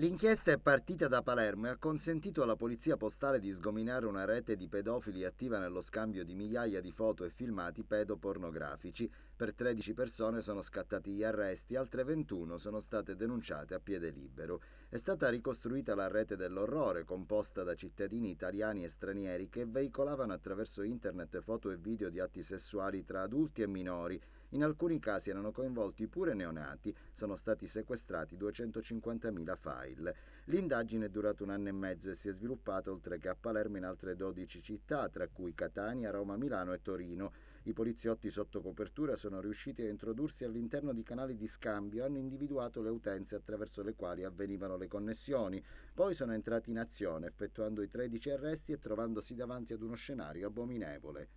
L'inchiesta è partita da Palermo e ha consentito alla polizia postale di sgominare una rete di pedofili attiva nello scambio di migliaia di foto e filmati pedopornografici. Per 13 persone sono scattati gli arresti, altre 21 sono state denunciate a piede libero. È stata ricostruita la rete dell'orrore composta da cittadini italiani e stranieri che veicolavano attraverso internet foto e video di atti sessuali tra adulti e minori in alcuni casi erano coinvolti pure neonati, sono stati sequestrati 250.000 file. L'indagine è durata un anno e mezzo e si è sviluppata oltre che a Palermo in altre 12 città, tra cui Catania, Roma, Milano e Torino. I poliziotti sotto copertura sono riusciti a introdursi all'interno di canali di scambio e hanno individuato le utenze attraverso le quali avvenivano le connessioni. Poi sono entrati in azione, effettuando i 13 arresti e trovandosi davanti ad uno scenario abominevole.